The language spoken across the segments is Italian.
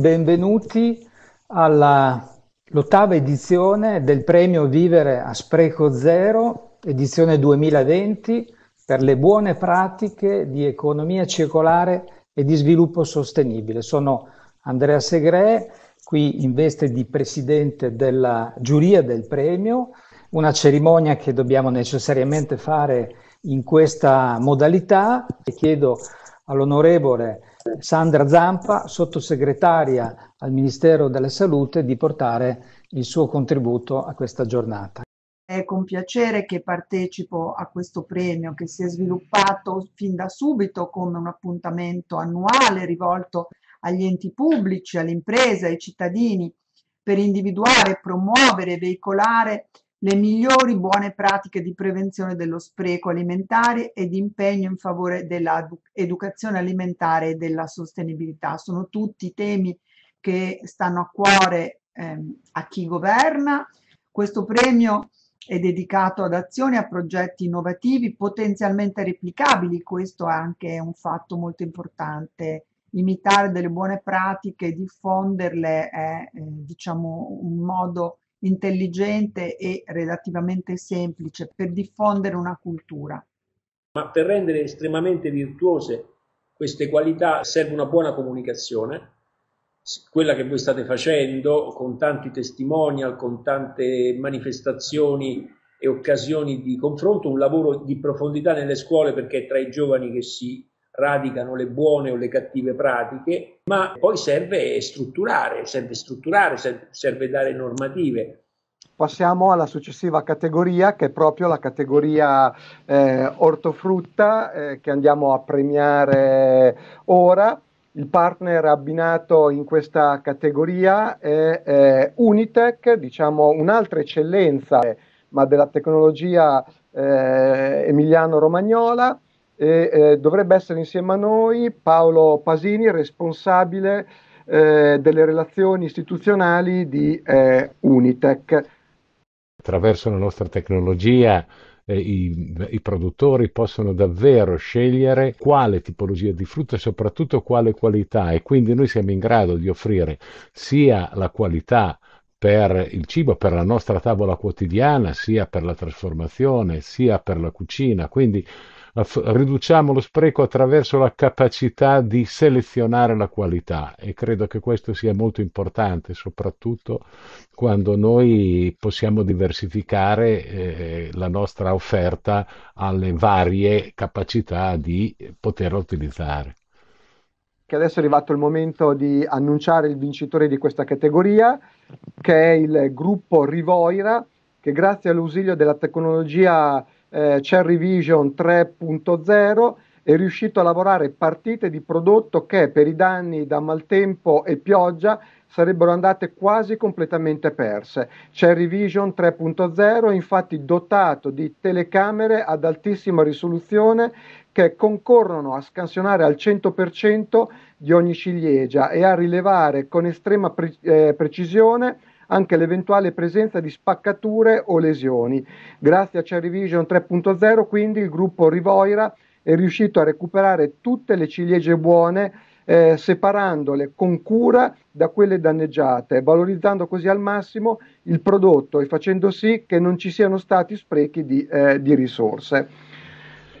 Benvenuti all'ottava edizione del premio Vivere a Spreco Zero, edizione 2020, per le buone pratiche di economia circolare e di sviluppo sostenibile. Sono Andrea Segre, qui in veste di presidente della giuria del premio, una cerimonia che dobbiamo necessariamente fare in questa modalità e chiedo all'onorevole Sandra Zampa, sottosegretaria al Ministero della Salute, di portare il suo contributo a questa giornata. È con piacere che partecipo a questo premio che si è sviluppato fin da subito come un appuntamento annuale rivolto agli enti pubblici, alle imprese, ai cittadini per individuare, promuovere e veicolare le migliori buone pratiche di prevenzione dello spreco alimentare e di impegno in favore dell'educazione alimentare e della sostenibilità. Sono tutti temi che stanno a cuore ehm, a chi governa. Questo premio è dedicato ad azioni, a progetti innovativi potenzialmente replicabili, questo è anche un fatto molto importante. Imitare delle buone pratiche, diffonderle è eh, diciamo un modo intelligente e relativamente semplice per diffondere una cultura. Ma per rendere estremamente virtuose queste qualità serve una buona comunicazione, quella che voi state facendo con tanti testimonial, con tante manifestazioni e occasioni di confronto, un lavoro di profondità nelle scuole perché è tra i giovani che si radicano le buone o le cattive pratiche, ma poi serve strutturare, serve strutturare, serve dare normative. Passiamo alla successiva categoria che è proprio la categoria eh, ortofrutta eh, che andiamo a premiare ora. Il partner abbinato in questa categoria è eh, Unitec, diciamo un'altra eccellenza ma della tecnologia eh, emiliano-romagnola e eh, dovrebbe essere insieme a noi Paolo Pasini, responsabile eh, delle relazioni istituzionali di eh, Unitec. Attraverso la nostra tecnologia eh, i, i, produttori possono davvero scegliere quale tipologia di frutta e soprattutto quale qualità e quindi noi siamo in grado di offrire sia la qualità per il cibo, per la nostra tavola quotidiana, sia per la trasformazione, sia per la cucina. Quindi eh, riduciamo lo spreco attraverso la capacità di selezionare la qualità e credo che questo sia molto importante, soprattutto quando noi possiamo diversificare eh, la nostra offerta alle varie capacità di poterla utilizzare. Che adesso è arrivato il momento di annunciare il vincitore di questa categoria, che è il gruppo Rivoira, che grazie all'ausilio della tecnologia eh, Cherry Vision 3.0 è riuscito a lavorare partite di prodotto che per i danni da maltempo e pioggia sarebbero andate quasi completamente perse. Cherry Vision 3.0 è infatti dotato di telecamere ad altissima risoluzione che concorrono a scansionare al 100% di ogni ciliegia e a rilevare con estrema pre- eh, precisione anche l'eventuale presenza di spaccature o lesioni. Grazie a Cherry Vision 3.0 quindi il gruppo Rivoira è riuscito a recuperare tutte le ciliegie buone eh, separandole con cura da quelle danneggiate, valorizzando così al massimo il prodotto e facendo sì che non ci siano stati sprechi di, eh, di risorse.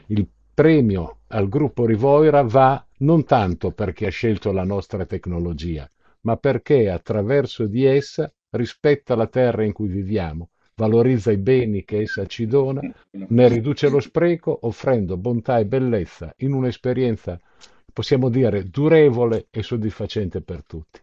Il premio al gruppo Rivoira va non tanto perché ha scelto la nostra tecnologia, ma perché attraverso di essa rispetta la terra in cui viviamo, valorizza i beni che essa ci dona, ne riduce lo spreco, offrendo bontà e bellezza in un'esperienza, possiamo dire, durevole e soddisfacente per tutti.